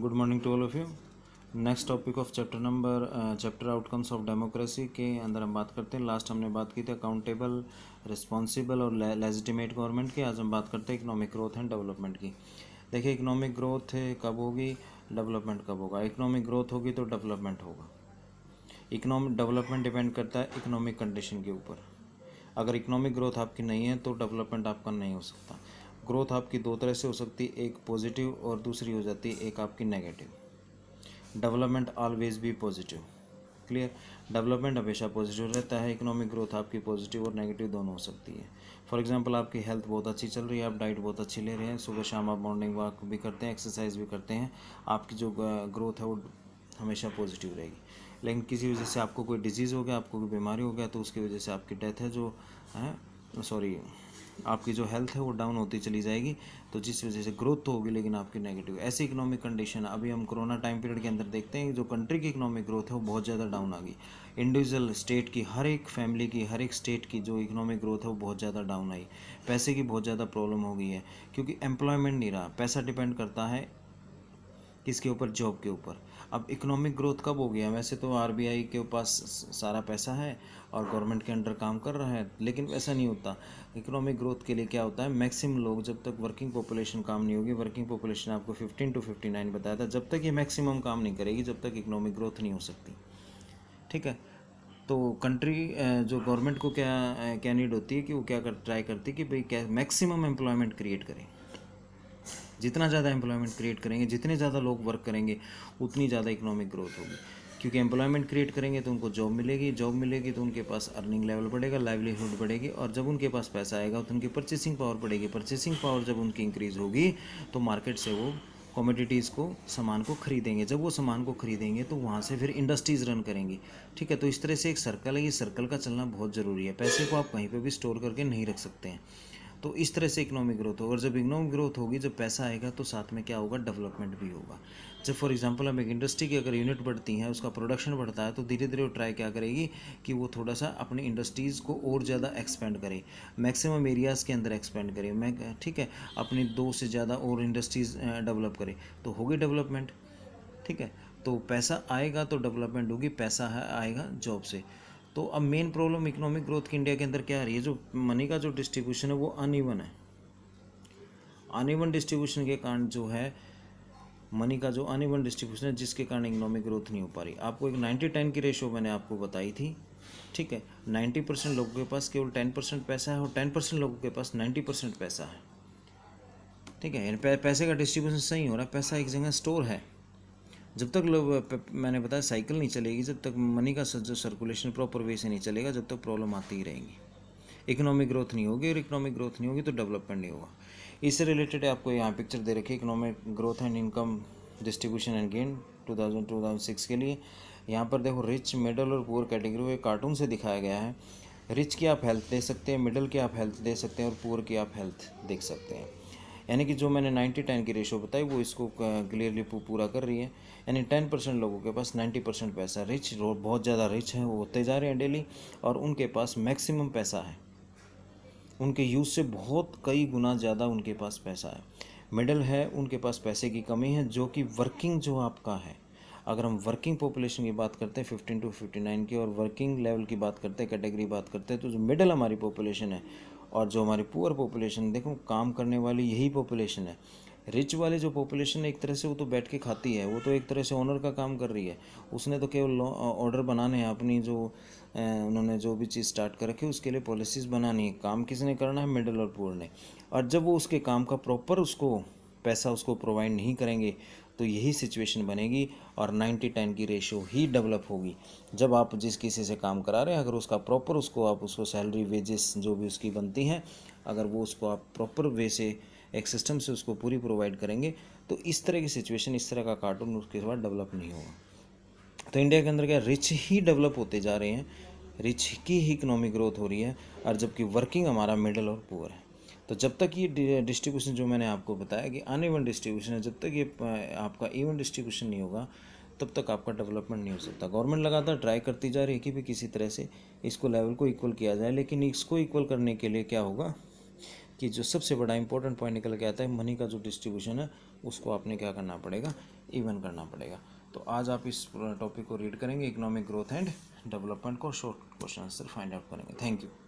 good morning to all of you next topic of chapter number chapter outcomes of democracy के अंदर हम बात करते हैं लास्ट हमने बात की थी अकाउंटेबल रिस्पॉन्सिबल और लेजिटिमेट गवर्नमेंट की आज हम बात करते हैं इकोनॉमिक ग्रोथ एंड डेवलपमेंट की देखिए इकोनॉमिक ग्रोथ कब होगी डेवलपमेंट कब होगा इकोनॉमिक ग्रोथ होगी तो डेवलपमेंट होगा इकोनॉमिक डेवलपमेंट डिपेंड करता है इकोनॉमिक कंडीशन के ऊपर अगर इकोनॉमिक ग्रोथ आपकी नहीं है तो डेवलपमेंट आपका नहीं हो सकता ग्रोथ आपकी दो तरह से हो सकती है एक पॉजिटिव और दूसरी हो जाती है एक आपकी नेगेटिव डेवलपमेंट ऑलवेज भी पॉजिटिव क्लियर डेवलपमेंट हमेशा पॉजिटिव रहता है इकोनॉमिक ग्रोथ आपकी पॉजिटिव और नेगेटिव दोनों हो सकती है फॉर एग्जांपल आपकी हेल्थ बहुत अच्छी चल रही है आप डाइट बहुत अच्छी ले रहे हैं सुबह शाम आप मॉर्निंग वॉक भी करते हैं एक्सरसाइज भी करते हैं आपकी जो ग्रोथ है वो हमेशा पॉजिटिव रहेगी लेकिन किसी वजह से आपको कोई डिजीज़ हो गया आपको कोई बीमारी हो गया तो उसकी वजह से आपकी डेथ है जो है सॉरी आपकी जो हेल्थ है वो डाउन होती चली जाएगी तो जिस वजह से ग्रोथ तो होगी लेकिन आपकी नेगेटिव ऐसी इकोनॉमिक कंडीशन अभी हम कोरोना टाइम पीरियड के अंदर देखते हैं जो कंट्री की इकोनॉमिक ग्रोथ है वो बहुत ज़्यादा डाउन आ गई इंडिविजुअल स्टेट की हर एक फैमिली की हर एक स्टेट की जो इकोनॉमिक ग्रोथ है वो बहुत ज़्यादा डाउन आई पैसे की बहुत ज़्यादा प्रॉब्लम हो गई है क्योंकि एम्प्लॉयमेंट नहीं रहा पैसा डिपेंड करता है किसके ऊपर जॉब के ऊपर अब इकोनॉमिक ग्रोथ कब हो गया वैसे तो आर के पास सारा पैसा है और गवर्नमेंट के अंडर काम कर रहा है लेकिन ऐसा नहीं होता इकोनॉमिक ग्रोथ के लिए क्या होता है मैक्सिमम लोग जब तक वर्किंग पॉपुलेशन काम नहीं होगी वर्किंग पॉपुलेशन आपको फिफ्टीन टू फिफ्टी नाइन बताया था जब तक ये मैक्सिमम काम नहीं करेगी जब तक इकोनॉमिक ग्रोथ नहीं हो सकती ठीक है तो कंट्री जो गवर्नमेंट को क्या क्या नीड होती है कि वो क्या कर ट्राई करती है कि भाई क्या मैक्सिमम एम्प्लॉयमेंट क्रिएट करें जितना ज़्यादा एम्प्लॉयमेंट क्रिएट करेंगे जितने ज़्यादा लोग वर्क करेंगे उतनी ज़्यादा इकोनॉमिक ग्रोथ होगी क्योंकि एम्प्लॉयमेंट क्रिएट करेंगे तो उनको जॉब मिलेगी जॉब मिलेगी तो उनके पास अर्निंग लेवल बढ़ेगा लाइवलीहुड बढ़ेगी और जब उनके पास पैसा आएगा तो उनकी परचेसिंग पावर बढ़ेगी परचेसिंग पावर जब उनकी इंक्रीज़ होगी तो मार्केट से वो कॉमोडिटीज़ को सामान को खरीदेंगे जब वो सामान को खरीदेंगे तो वहाँ से फिर इंडस्ट्रीज़ रन करेंगी ठीक है तो इस तरह से एक सर्कल है ये सर्कल का चलना बहुत ज़रूरी है पैसे को आप कहीं पर भी स्टोर करके नहीं रख सकते हैं तो इस तरह से इकोनॉमिक ग्रोथ होगा और जब इकोनॉमिक ग्रोथ होगी जब पैसा आएगा तो साथ में क्या होगा डेवलपमेंट भी होगा जब फॉर एग्जांपल हम एक इंडस्ट्री की अगर यूनिट बढ़ती है उसका प्रोडक्शन बढ़ता है तो धीरे धीरे वो ट्राई क्या करेगी कि वो थोड़ा सा अपनी इंडस्ट्रीज़ को और ज़्यादा एक्सपेंड करे मैक्सिमम एरियाज़ के अंदर एक्सपेंड करे मैं ठीक है अपनी दो से ज़्यादा और इंडस्ट्रीज़ डेवलप करे तो होगी डेवलपमेंट ठीक है तो पैसा आएगा तो डेवलपमेंट होगी पैसा आएगा जॉब से तो अब मेन प्रॉब्लम इकोनॉमिक ग्रोथ की इंडिया के अंदर क्या आ रही है जो मनी का जो डिस्ट्रीब्यूशन है वो अनइवन है अनइवन डिस्ट्रीब्यूशन के कारण जो है मनी का जो अनइवन डिस्ट्रीब्यूशन है जिसके कारण इकोनॉमिक ग्रोथ नहीं हो पा रही आपको एक नाइन्टी टेन की रेशियो मैंने आपको बताई थी ठीक है नाइन्टी परसेंट लोगों के पास केवल टेन परसेंट पैसा है और टेन परसेंट लोगों के पास नाइन्टी परसेंट पैसा है ठीक है पैसे का डिस्ट्रीब्यूशन सही हो रहा है पैसा एक जगह स्टोर है जब तक लोग मैंने बताया साइकिल नहीं चलेगी जब तक मनी का जो सर्कुलेशन प्रॉपर वे से नहीं चलेगा जब तक प्रॉब्लम आती ही रहेंगी इकोनॉमिक ग्रोथ नहीं होगी और इकोनॉमिक ग्रोथ नहीं होगी तो डेवलपमेंट नहीं होगा इससे रिलेटेड आपको यहाँ पिक्चर दे रखी है economic growth and income distribution and gain thousand six के लिए यहाँ पर देखो रिच मिडल और पुअर कैटेगरी में कार्टून से दिखाया गया है रिच की आप हेल्थ दे सकते हैं मिडल की आप हेल्थ दे सकते हैं और पुअर की आप हेल्थ देख सकते हैं यानी कि जो मैंने नाइन्टी टेन की रेशो बताई वो इसको क्लियरली पूरा कर रही है यानी टेन परसेंट लोगों के पास नाइन्टी परसेंट पैसा रिच बहुत ज़्यादा रिच है वो होते जा रहे हैं डेली और उनके पास मैक्सिमम पैसा है उनके यूज़ से बहुत कई गुना ज़्यादा उनके पास पैसा है मिडल है उनके पास पैसे की कमी है जो कि वर्किंग जो आपका है अगर हम वर्किंग पॉपुलेशन की बात करते हैं फिफ्टीन टू फिफ्टी नाइन की और वर्किंग लेवल की बात करते हैं कैटेगरी बात करते हैं तो जो मिडल हमारी पॉपुलेशन है और जो हमारी पुअर पॉपुलेशन देखो काम करने वाली यही पॉपुलेशन है रिच वाली जो पॉपुलेशन है एक तरह से वो तो बैठ के खाती है वो तो एक तरह से ऑनर का काम कर रही है उसने तो केवल ऑर्डर बनाने हैं अपनी जो उन्होंने जो भी चीज़ स्टार्ट कर रखी है उसके लिए पॉलिसीज़ बनानी है काम किसने करना है मिडल और पुअर ने और जब वो उसके काम का प्रॉपर उसको पैसा उसको प्रोवाइड नहीं करेंगे तो यही सिचुएशन बनेगी और नाइन्टी टेन की रेशियो ही डेवलप होगी जब आप जिस किसी से काम करा रहे हैं अगर उसका प्रॉपर उसको आप उसको सैलरी वेजेस जो भी उसकी बनती हैं अगर वो उसको आप प्रॉपर वे से एक सिस्टम से उसको पूरी प्रोवाइड करेंगे तो इस तरह की सिचुएशन इस तरह का कार्टून उसके बाद डेवलप नहीं होगा तो इंडिया के अंदर क्या रिच ही डेवलप होते जा रहे हैं रिच की ही इकोनॉमिक ग्रोथ हो रही है और जबकि वर्किंग हमारा मिडल और पुअर है तो जब तक ये डिस्ट्रीब्यूशन जो मैंने आपको बताया कि अनइवन डिस्ट्रीब्यूशन है जब तक ये आपका इवन डिस्ट्रीब्यूशन नहीं होगा तब तक आपका डेवलपमेंट नहीं हो सकता गवर्नमेंट लगातार ट्राई करती जा रही है कि भी किसी तरह से इसको लेवल को इक्वल किया जाए लेकिन इसको इक्वल करने के लिए क्या होगा कि जो सबसे बड़ा इंपॉर्टेंट पॉइंट निकल के आता है मनी का जो डिस्ट्रीब्यूशन है उसको आपने क्या करना पड़ेगा इवन करना पड़ेगा तो आज आप इस टॉपिक को रीड करेंगे इकोनॉमिक ग्रोथ एंड डेवलपमेंट को short question answer find out करेंगे थैंक यू